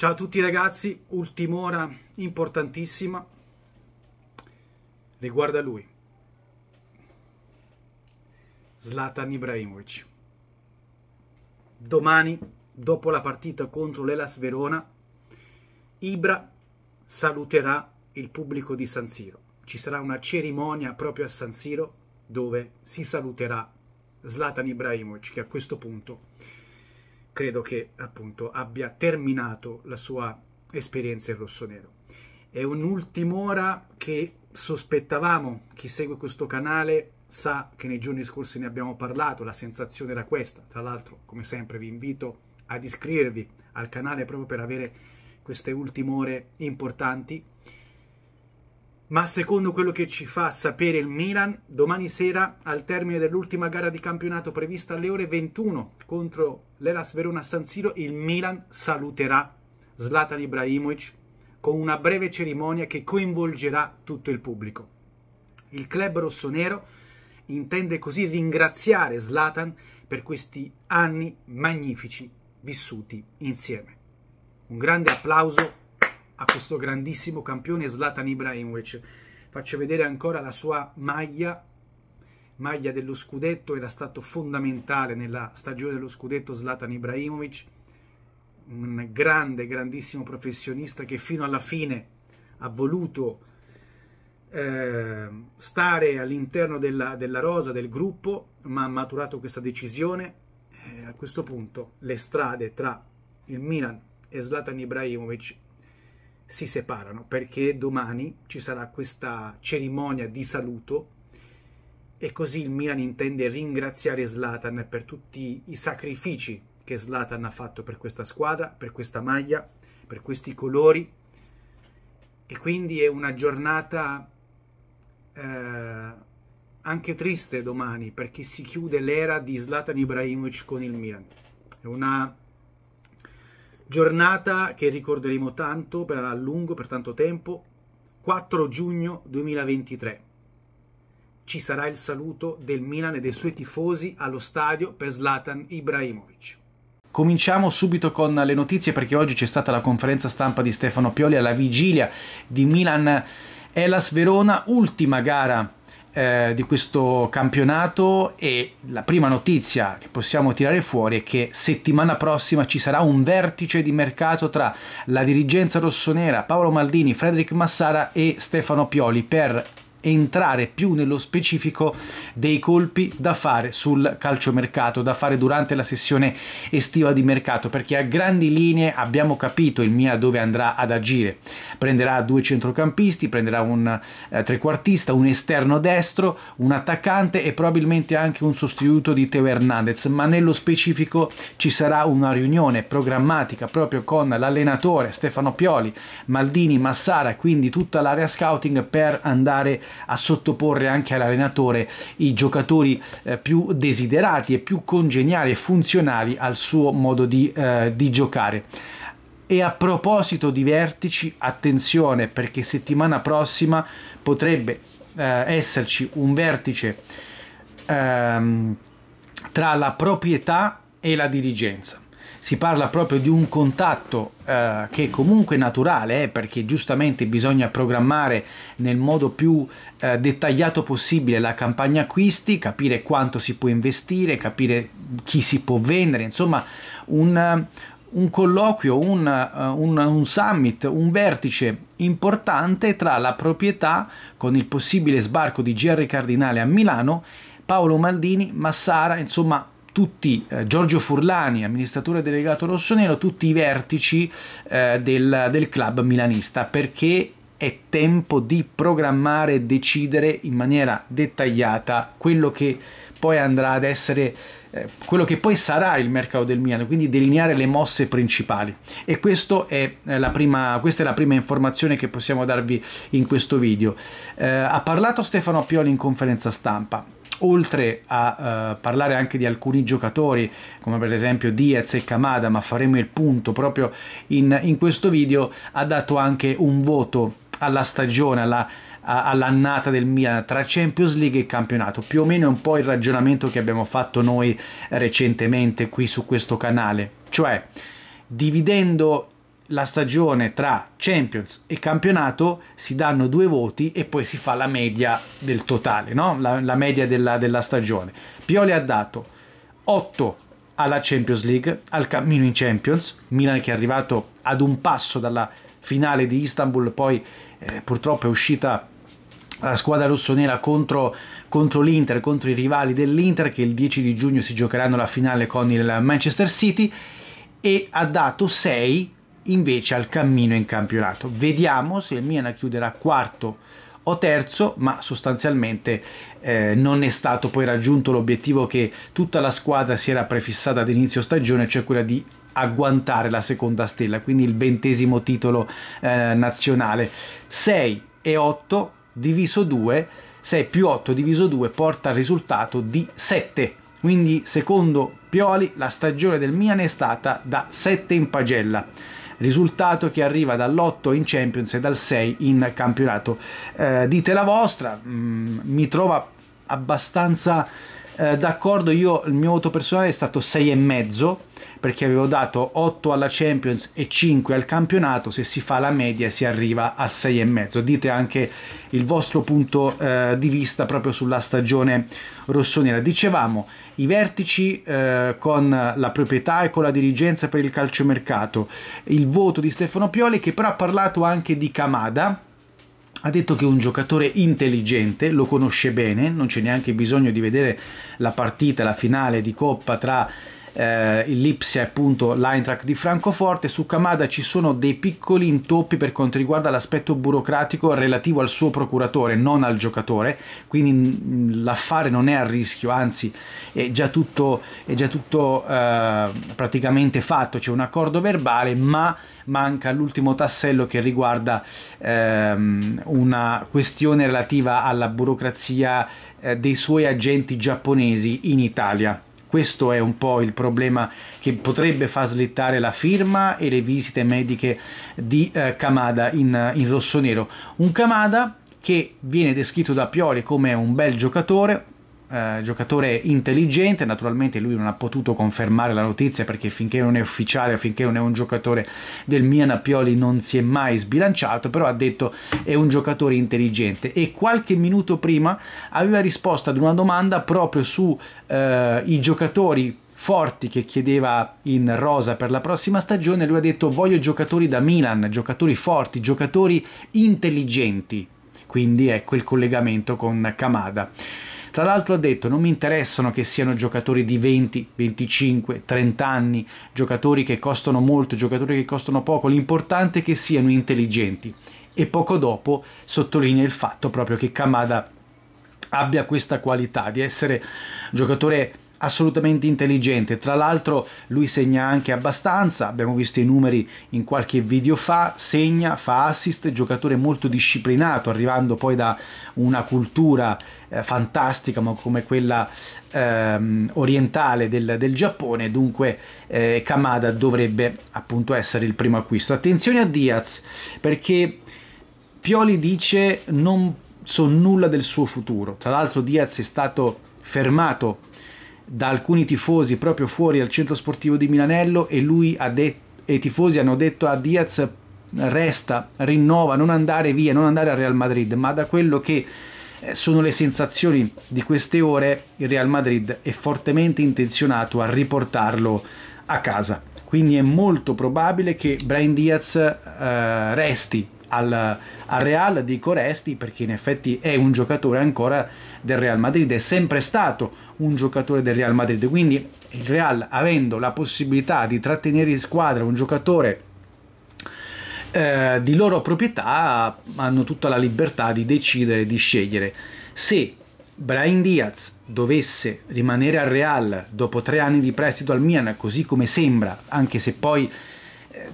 Ciao a tutti ragazzi, ultim'ora importantissima riguarda lui, Zlatan Ibrahimovic. Domani, dopo la partita contro l'Elas Verona, Ibra saluterà il pubblico di San Siro. Ci sarà una cerimonia proprio a San Siro dove si saluterà Zlatan Ibrahimovic che a questo punto credo che appunto abbia terminato la sua esperienza in rossonero. È un'ultima ora che sospettavamo, chi segue questo canale sa che nei giorni scorsi ne abbiamo parlato, la sensazione era questa. Tra l'altro, come sempre, vi invito ad iscrivervi al canale proprio per avere queste ultime ore importanti ma secondo quello che ci fa sapere il Milan, domani sera al termine dell'ultima gara di campionato prevista alle ore 21 contro l'Elas Verona San Siro, il Milan saluterà Zlatan Ibrahimovic con una breve cerimonia che coinvolgerà tutto il pubblico. Il club rossonero intende così ringraziare Zlatan per questi anni magnifici vissuti insieme. Un grande applauso a questo grandissimo campione Zlatan Ibrahimovic. Faccio vedere ancora la sua maglia, maglia dello scudetto, era stato fondamentale nella stagione dello scudetto Zlatan Ibrahimovic, un grande, grandissimo professionista che fino alla fine ha voluto eh, stare all'interno della, della rosa, del gruppo, ma ha maturato questa decisione eh, a questo punto le strade tra il Milan e Zlatan Ibrahimovic si separano perché domani ci sarà questa cerimonia di saluto e così il Milan intende ringraziare Slatan per tutti i sacrifici che Slatan ha fatto per questa squadra, per questa maglia, per questi colori e quindi è una giornata eh, anche triste domani perché si chiude l'era di Slatan Ibrahimovic con il Milan. È una giornata che ricorderemo tanto per a lungo, per tanto tempo, 4 giugno 2023. Ci sarà il saluto del Milan e dei suoi tifosi allo stadio per Zlatan Ibrahimovic. Cominciamo subito con le notizie perché oggi c'è stata la conferenza stampa di Stefano Pioli alla vigilia di Milan Elas Verona, ultima gara eh, di questo campionato e la prima notizia che possiamo tirare fuori è che settimana prossima ci sarà un vertice di mercato tra la dirigenza rossonera, Paolo Maldini, Frederic Massara e Stefano Pioli per entrare più nello specifico dei colpi da fare sul calciomercato, da fare durante la sessione estiva di mercato, perché a grandi linee abbiamo capito il Mia dove andrà ad agire. Prenderà due centrocampisti, prenderà un eh, trequartista, un esterno destro, un attaccante e probabilmente anche un sostituto di Teo Hernandez, ma nello specifico ci sarà una riunione programmatica proprio con l'allenatore Stefano Pioli, Maldini, Massara, quindi tutta l'area scouting per andare a a sottoporre anche all'allenatore i giocatori eh, più desiderati e più congeniali e funzionali al suo modo di, eh, di giocare. E a proposito di vertici, attenzione perché settimana prossima potrebbe eh, esserci un vertice ehm, tra la proprietà e la dirigenza si parla proprio di un contatto eh, che comunque naturale, eh, perché giustamente bisogna programmare nel modo più eh, dettagliato possibile la campagna acquisti, capire quanto si può investire, capire chi si può vendere, insomma un, un colloquio, un, eh, un, un, summit, un vertice importante tra la proprietà con il possibile sbarco di Gerry Cardinale a Milano, Paolo Maldini, Massara, insomma tutti, eh, Giorgio Furlani, amministratore delegato rossonero, tutti i vertici eh, del, del club milanista, perché è tempo di programmare e decidere in maniera dettagliata quello che poi andrà ad essere eh, quello che poi sarà il mercato del Milan, quindi delineare le mosse principali. E è eh, prima, questa è la prima informazione che possiamo darvi in questo video. Eh, ha parlato Stefano Pioli in conferenza stampa oltre a uh, parlare anche di alcuni giocatori come per esempio Diaz e Kamada, ma faremo il punto proprio in, in questo video, ha dato anche un voto alla stagione, alla all'annata del Milan tra Champions League e campionato. Più o meno è un po' il ragionamento che abbiamo fatto noi recentemente qui su questo canale, cioè dividendo la stagione tra Champions e campionato si danno due voti e poi si fa la media del totale, no? la, la, media della, della stagione. Pioli ha dato 8 alla Champions League, al cammino in Champions, Milan che è arrivato ad un passo dalla finale di Istanbul, poi eh, purtroppo è uscita la squadra rossonera contro, contro l'Inter, contro i rivali dell'Inter che il 10 di giugno si giocheranno la finale con il Manchester City e ha dato 6 invece al cammino in campionato. Vediamo se il Milan chiuderà quarto o terzo, ma sostanzialmente eh, non è stato poi raggiunto l'obiettivo che tutta la squadra si era prefissata ad inizio stagione, cioè quella di agguantare la seconda stella, quindi il ventesimo titolo eh, nazionale. 6 e 8 diviso 2, 6 più 8 diviso 2 porta al risultato di 7. Quindi secondo Pioli la stagione del Milan è stata da 7 in pagella risultato che arriva dall'8 in Champions e dal 6 in campionato. Eh, dite la vostra, mh, mm, mi trova abbastanza eh, d'accordo io il mio voto personale è stato 6,5 perché avevo dato 8 alla Champions e 5 al campionato se si fa la media si arriva a 6,5 dite anche il vostro punto eh, di vista proprio sulla stagione rossonera dicevamo i vertici eh, con la proprietà e con la dirigenza per il calciomercato il voto di Stefano Pioli che però ha parlato anche di Camada ha detto che un giocatore intelligente lo conosce bene, non c'è neanche bisogno di vedere la partita, la finale di coppa tra eh, il Lipsia e appunto l'Eintracht di Francoforte. Su Kamada ci sono dei piccoli intoppi per quanto riguarda l'aspetto burocratico relativo al suo procuratore, non al giocatore, quindi mm, l'affare non è a rischio, anzi è già tutto, è già tutto eh, praticamente fatto, c'è un accordo verbale, ma manca l'ultimo tassello che riguarda ehm, una questione relativa alla burocrazia eh, dei suoi agenti giapponesi in Italia. Questo è un po' il problema che potrebbe far slittare la firma e le visite mediche di eh, Kamada in, in rosso-nero. Un Kamada che viene descritto da Pioli come un bel giocatore, eh, giocatore intelligente, naturalmente lui non ha potuto confermare la notizia perché finché non è ufficiale, finché non è un giocatore del Milan Appioli non si è mai sbilanciato, però ha detto è un giocatore intelligente e qualche minuto prima aveva risposto ad una domanda proprio sui eh, giocatori Forti che chiedeva in rosa per la prossima stagione, lui ha detto voglio giocatori da Milan, giocatori forti, giocatori intelligenti. Quindi ecco il collegamento con Kamada. Tra l'altro ha detto non mi interessano che siano giocatori di 20, 25, 30 anni, giocatori che costano molto, giocatori che costano poco, l'importante è che siano intelligenti. E poco dopo sottolinea il fatto proprio che Kamada abbia questa qualità di essere giocatore assolutamente intelligente. Tra l'altro lui segna anche abbastanza, abbiamo visto i numeri in qualche video fa, segna, fa assist, giocatore molto disciplinato, arrivando poi da una cultura eh, fantastica ma come quella ehm, orientale del, del, Giappone, dunque eh, Kamada dovrebbe appunto essere il primo acquisto. Attenzione a Diaz perché Pioli dice non so nulla del suo futuro, tra l'altro Diaz è stato fermato da alcuni tifosi proprio fuori al centro sportivo di Milanello e lui ha detto e i tifosi hanno detto a Diaz resta, rinnova, non andare via, non andare al Real Madrid, ma da quello che eh, sono le sensazioni di queste ore, il Real Madrid è fortemente intenzionato a riportarlo a casa. Quindi è molto probabile che Brian Diaz eh, resti al, al, Real dico resti perché in effetti è un giocatore ancora del Real Madrid, è sempre stato un giocatore del Real Madrid, quindi il Real avendo la possibilità di trattenere in squadra un giocatore eh, di loro proprietà hanno tutta la libertà di decidere, di scegliere. Se Brian Diaz dovesse rimanere al Real dopo tre anni di prestito al Milan, così come sembra, anche se poi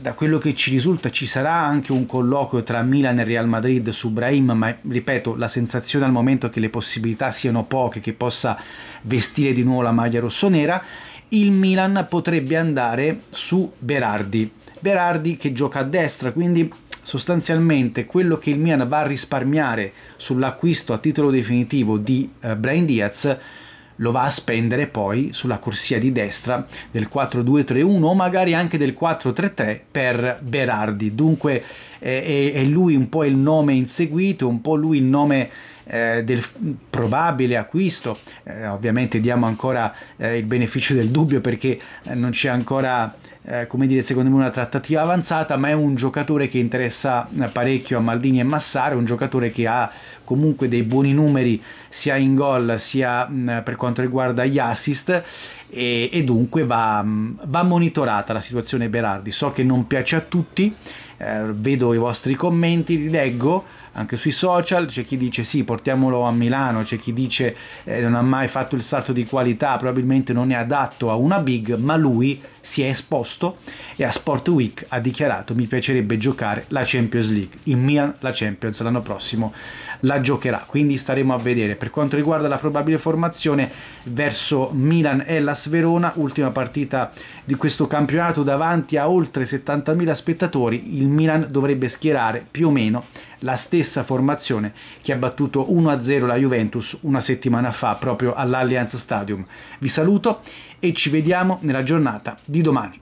da quello che ci risulta ci sarà anche un colloquio tra Milan e Real Madrid su Brahim, ma ripeto, la sensazione al momento è che le possibilità siano poche che possa vestire di nuovo la maglia rossonera. Il Milan potrebbe andare su Berardi. Berardi che gioca a destra, quindi sostanzialmente quello che il Milan va a risparmiare sull'acquisto a titolo definitivo di eh, Brian Diaz lo va a spendere poi sulla corsia di destra del 4-2-3-1 o magari anche del 4-3-3 per Berardi. Dunque eh, è, è lui un po' il nome inseguito, un po' lui il nome eh, del probabile acquisto, eh, ovviamente diamo ancora eh, il beneficio del dubbio perché eh, non c'è ancora, eh, come dire, secondo me una trattativa avanzata, ma è un giocatore che interessa eh, parecchio a Maldini e Massaro, un giocatore che ha comunque dei buoni numeri sia in gol sia mh, mm, per quanto riguarda gli assist e, e dunque va, mh, mm, va monitorata la situazione Berardi. So che non piace a tutti eh, vedo i vostri commenti, li leggo anche sui social, c'è chi dice sì, portiamolo a Milano, c'è chi dice eh, non ha mai fatto il salto di qualità, probabilmente non è adatto a una big, ma lui si è esposto e a Sport Week ha dichiarato mi piacerebbe giocare la Champions League. In Milan la Champions l'anno prossimo la giocherà, quindi staremo a vedere. Per quanto riguarda la probabile formazione verso Milan e la Sverona ultima partita di questo campionato davanti a oltre 70.000 spettatori, il Milan dovrebbe schierare più o meno la stessa formazione che ha battuto 1-0 la Juventus una settimana fa proprio all'Allianz Stadium. Vi saluto e ci vediamo nella giornata di domani.